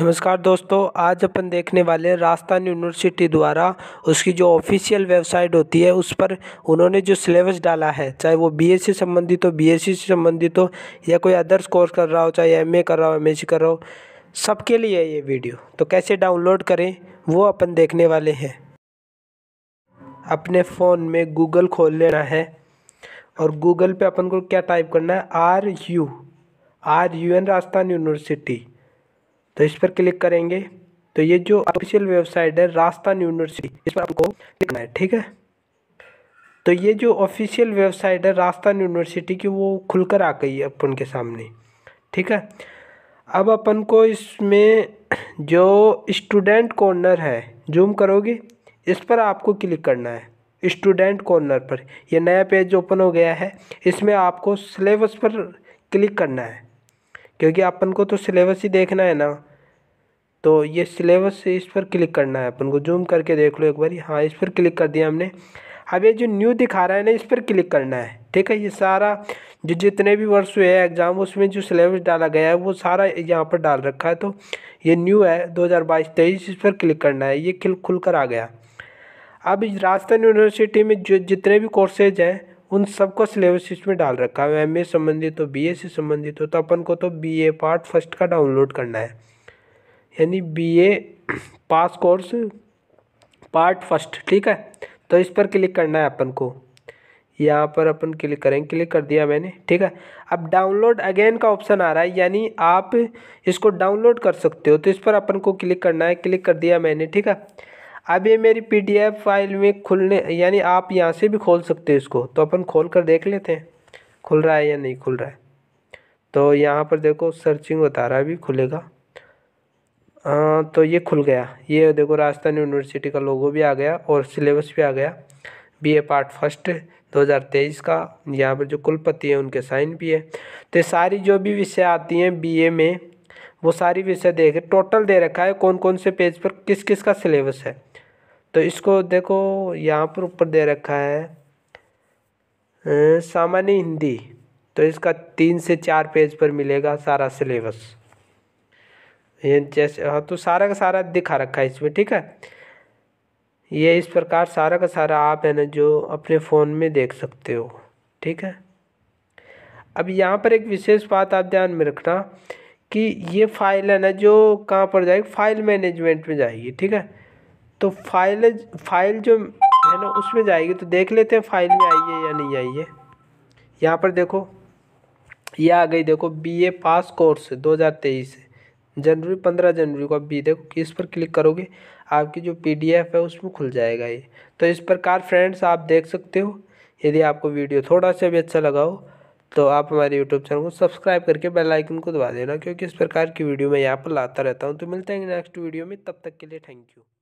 नमस्कार दोस्तों आज अपन देखने वाले राजस्थान यूनिवर्सिटी द्वारा उसकी जो ऑफिशियल वेबसाइट होती है उस पर उन्होंने जो सिलेबस डाला है चाहे वो बीएससी संबंधित हो बीएससी से संबंधित हो या कोई अदर्स कोर्स कर रहा हो चाहे एमए कर रहा हो एम कर रहा हो सबके लिए है ये वीडियो तो कैसे डाउनलोड करें वो अपन देखने वाले हैं अपने फ़ोन में गूगल खोल लेना है और गूगल पर अपन को क्या टाइप करना है R U R U N Rajasthan university तो इस पर क्लिक करेंगे तो ये जो ऑफिशियल वेबसाइट है राजस्थान यूनिवर्सिटी इस पर आपको लिखना है ठीक है तो ये जो ऑफिशियल वेबसाइट है राजस्थान यूनिवर्सिटी की वो खुलकर आ गई है अपन के सामने ठीक है अब अपन को इसमें जो स्टूडेंट कॉर्नर है जूम करोगे इस पर आपको क्लिक करना है स्टूडेंट कॉर्नर पर यह नया पेज ओपन हो गया है इसमें आपको सिलेबस पर क्लिक करना है क्योंकि अपन को तो सिलेबस ही देखना है ना तो ये सिलेबस से इस पर क्लिक करना है अपन को जूम करके देख लो एक बार हाँ इस पर क्लिक कर दिया हमने अब ये जो न्यू दिखा रहा है ना इस पर क्लिक करना है ठीक है ये सारा जो जितने भी वर्ष हुए हैं एग्ज़ाम उसमें जो सिलेबस डाला गया है वो सारा यहाँ पर डाल रखा है तो ये न्यू है 2022-23 इस पर क्लिक करना है ये खिल खुल कर आ गया अब राजस्थान यूनिवर्सिटी में जो जितने भी कोर्सेज हैं उन सबको सिलेबस इसमें डाल रखा है एम ए संबंधित हो बी ए से संबंधित हो तो अपन को तो बी ए पार्ट फर्स्ट का डाउनलोड करना है यानी BA pass course part first ठीक है तो इस पर क्लिक करना है अपन को यहाँ पर अपन क्लिक करेंगे क्लिक कर दिया मैंने ठीक है अब डाउनलोड अगेन का ऑप्शन आ रहा है यानी आप इसको डाउनलोड कर सकते हो तो इस पर अपन को क्लिक करना है क्लिक कर दिया मैंने ठीक है अब ये मेरी पीडीएफ फाइल में खुलने यानी आप यहाँ से भी खोल सकते हो इसको तो अपन खोल कर देख लेते हैं खुल रहा है या नहीं खुल रहा है तो यहाँ पर देखो सर्चिंग बता रहा है अभी खुलेगा हाँ तो ये खुल गया ये देखो राजस्थान यूनिवर्सिटी का लोगो भी आ गया और सिलेबस भी आ गया बी ए पार्ट फर्स्ट 2023 का यहाँ पर जो कुलपति है उनके साइन भी है तो सारी जो भी विषय आती हैं बीए में वो सारी विषय देख टोटल दे रखा है कौन कौन से पेज पर किस किस का सिलेबस है तो इसको देखो यहाँ पर ऊपर दे रखा है सामान्य हिंदी तो इसका तीन से चार पेज पर मिलेगा सारा सिलेबस ये जैसे हाँ तो सारा का सारा दिखा रखा है इसमें ठीक है ये इस प्रकार सारा का सारा आप है ना जो अपने फ़ोन में देख सकते हो ठीक है अब यहाँ पर एक विशेष बात आप ध्यान में रखना कि ये फाइल है ना जो कहाँ पर जाएगी फाइल मैनेजमेंट में जाएगी ठीक है तो फाइल फाइल जो है ना उसमें जाएगी तो देख लेते हैं फाइल में आई है या नहीं आई है यहाँ पर देखो ये आ गई देखो बीए पास कोर्स 2023 जनवरी पंद्रह जनवरी को आप भी देखो इस पर क्लिक करोगे आपकी जो पी है उसमें खुल जाएगा ये तो इस प्रकार फ्रेंड्स आप देख सकते हो यदि आपको वीडियो थोड़ा सा भी अच्छा लगा हो तो आप हमारे यूट्यूब चैनल को सब्सक्राइब करके बेल आइकन को दबा देना क्योंकि इस प्रकार की वीडियो मैं यहाँ पर लाता रहता हूँ तो मिलते हैं नेक्स्ट वीडियो में तब तक के लिए थैंक यू